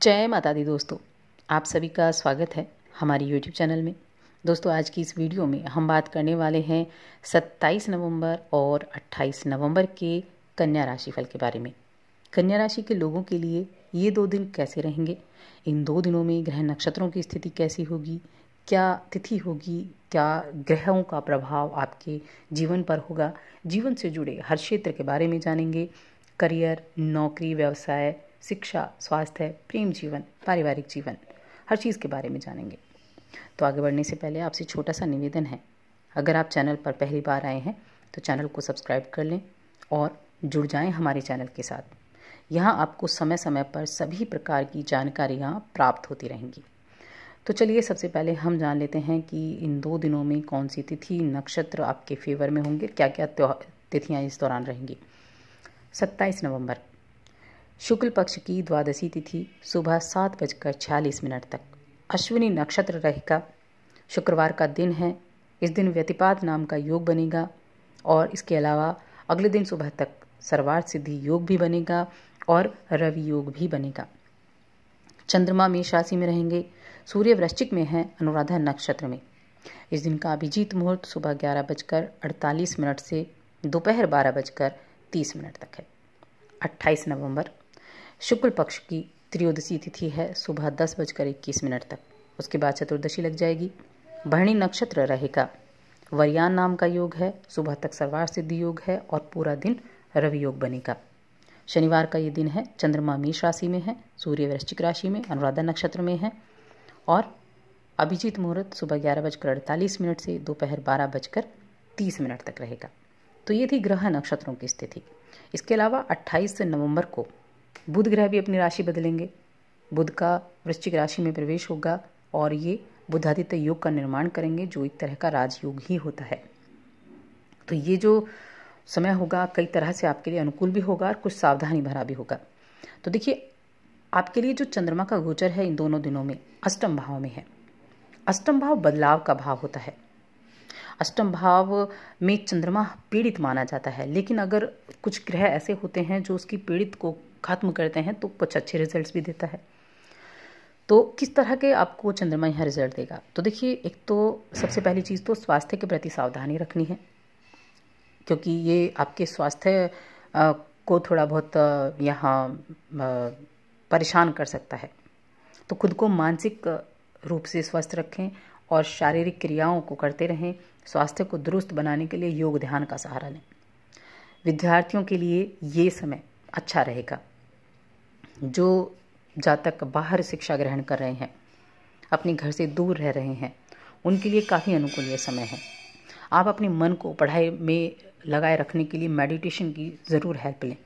जय माता दी दोस्तों आप सभी का स्वागत है हमारी यूट्यूब चैनल में दोस्तों आज की इस वीडियो में हम बात करने वाले हैं 27 नवंबर और 28 नवंबर के कन्या राशि फल के बारे में कन्या राशि के लोगों के लिए ये दो दिन कैसे रहेंगे इन दो दिनों में ग्रह नक्षत्रों की स्थिति कैसी होगी क्या तिथि होगी क्या ग्रहों का प्रभाव आपके जीवन पर होगा जीवन से जुड़े हर क्षेत्र के बारे में जानेंगे करियर नौकरी व्यवसाय शिक्षा स्वास्थ्य प्रेम जीवन पारिवारिक जीवन हर चीज़ के बारे में जानेंगे तो आगे बढ़ने से पहले आपसे छोटा सा निवेदन है अगर आप चैनल पर पहली बार आए हैं तो चैनल को सब्सक्राइब कर लें और जुड़ जाएं हमारे चैनल के साथ यहाँ आपको समय समय पर सभी प्रकार की जानकारियाँ प्राप्त होती रहेंगी तो चलिए सबसे पहले हम जान लेते हैं कि इन दो दिनों में कौन सी तिथि नक्षत्र आपके फेवर में होंगे क्या क्या तिथियाँ इस दौरान रहेंगी सत्ताईस नवंबर शुक्ल पक्ष की द्वादशी तिथि सुबह सात बजकर छियालीस मिनट तक अश्विनी नक्षत्र रहेगा शुक्रवार का दिन है इस दिन व्यतिपात नाम का योग बनेगा और इसके अलावा अगले दिन सुबह तक सर्वार्थ सिद्धि योग भी बनेगा और रवि योग भी बनेगा चंद्रमा मेष राशि में रहेंगे सूर्य वृश्चिक में है अनुराधा नक्षत्र में इस दिन का अभिजीत मुहूर्त सुबह ग्यारह बजकर अड़तालीस मिनट से दोपहर बारह बजकर तीस मिनट तक है अट्ठाईस नवंबर शुक्ल पक्ष की त्रियोदशी तिथि है सुबह दस बजकर इक्कीस मिनट तक उसके बाद चतुर्दशी लग जाएगी भरणी नक्षत्र रहेगा वरियान नाम का योग है सुबह तक सर्वार सिद्धि योग है और पूरा दिन रवि योग बनेगा शनिवार का ये दिन है चंद्रमा मेष राशि में है सूर्य वृश्चिक राशि में अनुराधा नक्षत्र में है और अभिजीत मुहूर्त सुबह ग्यारह बजकर अड़तालीस मिनट से दोपहर बारह बजकर तीस मिनट तक रहेगा तो ये थी ग्रह नक्षत्रों की स्थिति इसके अलावा 28 नवंबर को बुध ग्रह भी अपनी राशि बदलेंगे बुध का वृश्चिक राशि में प्रवेश होगा और ये बुधादित्य योग का निर्माण करेंगे जो एक तरह का राजयोग ही होता है तो ये जो समय होगा कई तरह से आपके लिए अनुकूल भी होगा और कुछ सावधानी भरा भी होगा तो देखिए आपके लिए जो चंद्रमा का गोचर है इन दोनों दिनों में अष्टम भाव में है अष्टम भाव बदलाव का भाव होता है अष्टम भाव में चंद्रमा पीड़ित माना जाता है लेकिन अगर कुछ ग्रह ऐसे होते हैं जो उसकी पीड़ित को ख़त्म करते हैं तो कुछ अच्छे रिजल्ट्स भी देता है तो किस तरह के आपको चंद्रमा यहाँ रिजल्ट देगा तो देखिए एक तो सबसे पहली चीज़ तो स्वास्थ्य के प्रति सावधानी रखनी है क्योंकि ये आपके स्वास्थ्य को थोड़ा बहुत यहाँ परेशान कर सकता है तो खुद को मानसिक रूप से स्वस्थ रखें और शारीरिक क्रियाओं को करते रहें स्वास्थ्य को दुरुस्त बनाने के लिए योग ध्यान का सहारा लें विद्यार्थियों के लिए ये समय अच्छा रहेगा जो जातक बाहर शिक्षा ग्रहण कर रहे हैं अपने घर से दूर रह रहे हैं उनके लिए काफ़ी अनुकूल यह समय है आप अपने मन को पढ़ाई में लगाए रखने के लिए मेडिटेशन की ज़रूर हेल्प लें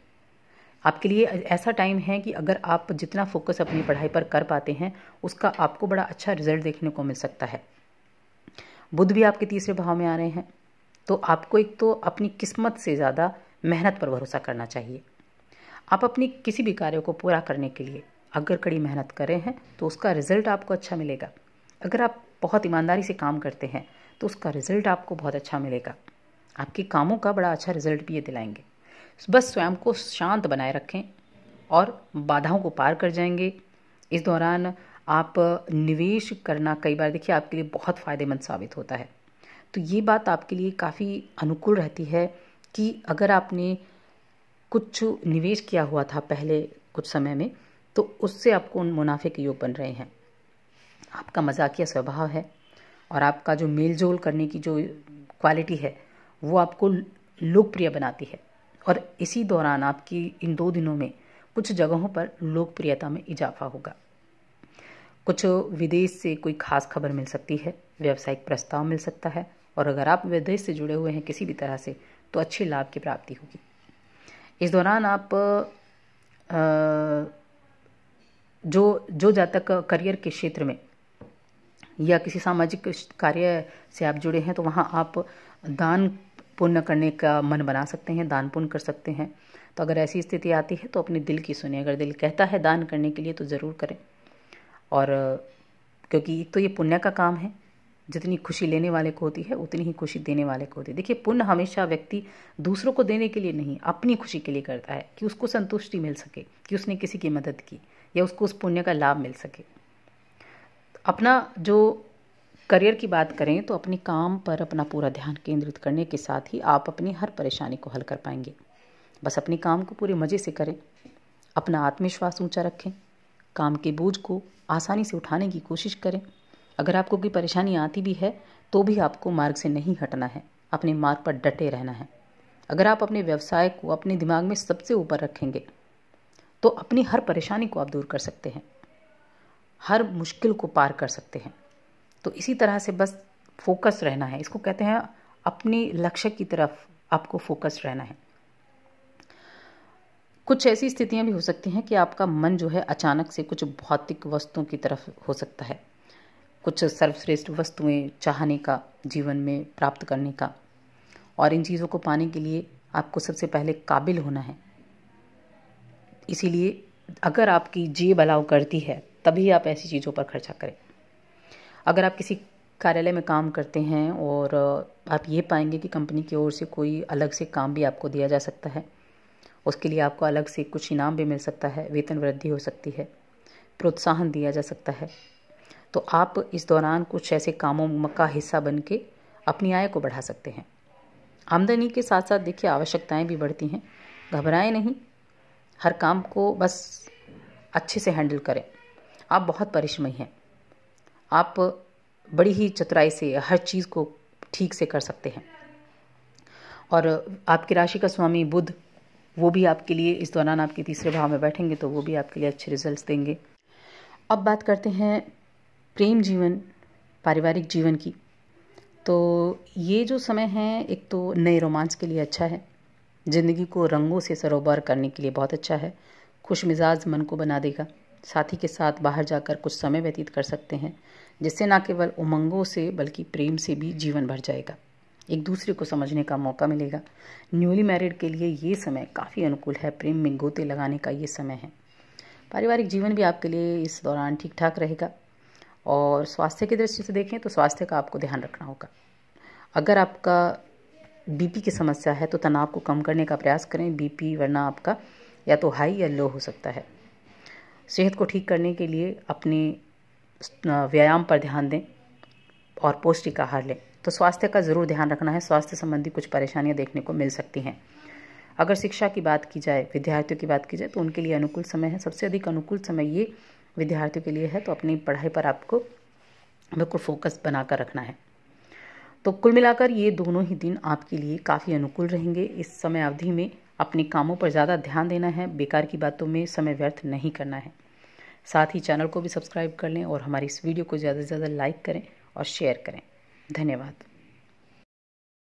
आपके लिए ऐसा टाइम है कि अगर आप जितना फोकस अपनी पढ़ाई पर कर पाते हैं उसका आपको बड़ा अच्छा रिजल्ट देखने को मिल सकता है बुद्ध भी आपके तीसरे भाव में आ रहे हैं तो आपको एक तो अपनी किस्मत से ज़्यादा मेहनत पर भरोसा करना चाहिए आप अपनी किसी भी कार्य को पूरा करने के लिए अगर कड़ी मेहनत करें हैं तो उसका रिजल्ट आपको अच्छा मिलेगा अगर आप बहुत ईमानदारी से काम करते हैं तो उसका रिजल्ट आपको बहुत अच्छा मिलेगा आपके कामों का बड़ा अच्छा रिजल्ट भी ये दिलाएंगे बस स्वयं को शांत बनाए रखें और बाधाओं को पार कर जाएंगे इस दौरान आप निवेश करना कई बार देखिए आपके लिए बहुत फ़ायदेमंद साबित होता है तो ये बात आपके लिए काफ़ी अनुकूल रहती है कि अगर आपने कुछ निवेश किया हुआ था पहले कुछ समय में तो उससे आपको उन मुनाफे के योग बन रहे हैं आपका मजाकिया स्वभाव है और आपका जो मेल जोल करने की जो क्वालिटी है वो आपको लोकप्रिय बनाती है और इसी दौरान आपकी इन दो दिनों में कुछ जगहों पर लोकप्रियता में इजाफा होगा कुछ विदेश से कोई खास खबर मिल सकती है व्यावसायिक प्रस्ताव मिल सकता है और अगर आप विदेश से जुड़े हुए हैं किसी भी तरह से तो अच्छे लाभ की प्राप्ति होगी इस दौरान आप जो जो जातक करियर के क्षेत्र में या किसी सामाजिक कार्य से आप जुड़े हैं तो वहाँ आप दान पुण्य करने का मन बना सकते हैं दान पुण्य कर सकते हैं तो अगर ऐसी स्थिति आती है तो अपने दिल की सुने अगर दिल कहता है दान करने के लिए तो ज़रूर करें और क्योंकि एक तो ये पुण्य का काम है जितनी खुशी लेने वाले को होती है उतनी ही खुशी देने वाले को होती है देखिए पुण्य हमेशा व्यक्ति दूसरों को देने के लिए नहीं अपनी खुशी के लिए करता है कि उसको संतुष्टि मिल सके कि उसने किसी की मदद की या उसको उस पुण्य का लाभ मिल सके अपना जो करियर की बात करें तो अपने काम पर अपना पूरा ध्यान केंद्रित करने के साथ ही आप अपनी हर परेशानी को हल कर पाएंगे बस अपने काम को पूरे मज़े से करें अपना आत्मविश्वास ऊंचा रखें काम के बोझ को आसानी से उठाने की कोशिश करें अगर आपको कोई परेशानी आती भी है तो भी आपको मार्ग से नहीं हटना है अपने मार्ग पर डटे रहना है अगर आप अपने व्यवसाय को अपने दिमाग में सबसे ऊपर रखेंगे तो अपनी हर परेशानी को आप दूर कर सकते हैं हर मुश्किल को पार कर सकते हैं तो इसी तरह से बस फोकस रहना है इसको कहते हैं अपने लक्ष्य की तरफ आपको फोकस रहना है कुछ ऐसी स्थितियां भी हो सकती हैं कि आपका मन जो है अचानक से कुछ भौतिक वस्तुओं की तरफ हो सकता है कुछ सर्वश्रेष्ठ वस्तुएं चाहने का जीवन में प्राप्त करने का और इन चीज़ों को पाने के लिए आपको सबसे पहले काबिल होना है इसीलिए अगर आपकी जेब अलाउ करती है तभी आप ऐसी चीज़ों पर खर्चा करें अगर आप किसी कार्यालय में काम करते हैं और आप ये पाएंगे कि कंपनी की ओर से कोई अलग से काम भी आपको दिया जा सकता है उसके लिए आपको अलग से कुछ इनाम भी मिल सकता है वेतन वृद्धि हो सकती है प्रोत्साहन दिया जा सकता है तो आप इस दौरान कुछ ऐसे कामों का हिस्सा बन के अपनी आय को बढ़ा सकते हैं आमदनी के साथ साथ देखिए आवश्यकताएं भी बढ़ती हैं घबराएं नहीं हर काम को बस अच्छे से हैंडल करें आप बहुत परिश्रमी हैं आप बड़ी ही चतुराई से हर चीज़ को ठीक से कर सकते हैं और आपकी राशि का स्वामी बुध वो भी आपके लिए इस दौरान आपके तीसरे भाव में बैठेंगे तो वो भी आपके लिए अच्छे रिजल्ट्स देंगे अब बात करते हैं प्रेम जीवन पारिवारिक जीवन की तो ये जो समय है एक तो नए रोमांस के लिए अच्छा है ज़िंदगी को रंगों से सरोबर करने के लिए बहुत अच्छा है खुश मिजाज मन को बना देगा साथी के साथ बाहर जाकर कुछ समय व्यतीत कर सकते हैं जिससे ना केवल उमंगों से बल्कि प्रेम से भी जीवन भर जाएगा एक दूसरे को समझने का मौका मिलेगा न्यूली मैरिड के लिए ये समय काफ़ी अनुकूल है प्रेम में गोते लगाने का ये समय है पारिवारिक जीवन भी आपके लिए इस दौरान ठीक ठाक रहेगा और स्वास्थ्य की दृष्टि से देखें तो स्वास्थ्य का आपको ध्यान रखना होगा अगर आपका बीपी की समस्या है तो तनाव को कम करने का प्रयास करें बीपी वरना आपका या तो हाई या लो हो सकता है सेहत को ठीक करने के लिए अपने व्यायाम पर ध्यान दें और पौष्टिक आहार लें तो स्वास्थ्य का ज़रूर ध्यान रखना है स्वास्थ्य संबंधी कुछ परेशानियां देखने को मिल सकती हैं अगर शिक्षा की बात की जाए विद्यार्थियों की बात की जाए तो उनके लिए अनुकूल समय है सबसे अधिक अनुकूल समय ये विद्यार्थियों के लिए है तो अपनी पढ़ाई पर आपको बिल्कुल फोकस बनाकर रखना है तो कुल मिलाकर ये दोनों ही दिन आपके लिए काफ़ी अनुकूल रहेंगे इस समय अवधि में अपने कामों पर ज़्यादा ध्यान देना है बेकार की बातों में समय व्यर्थ नहीं करना है साथ ही चैनल को भी सब्सक्राइब कर लें और हमारी इस वीडियो को ज़्यादा से ज़्यादा लाइक करें और शेयर करें धन्यवाद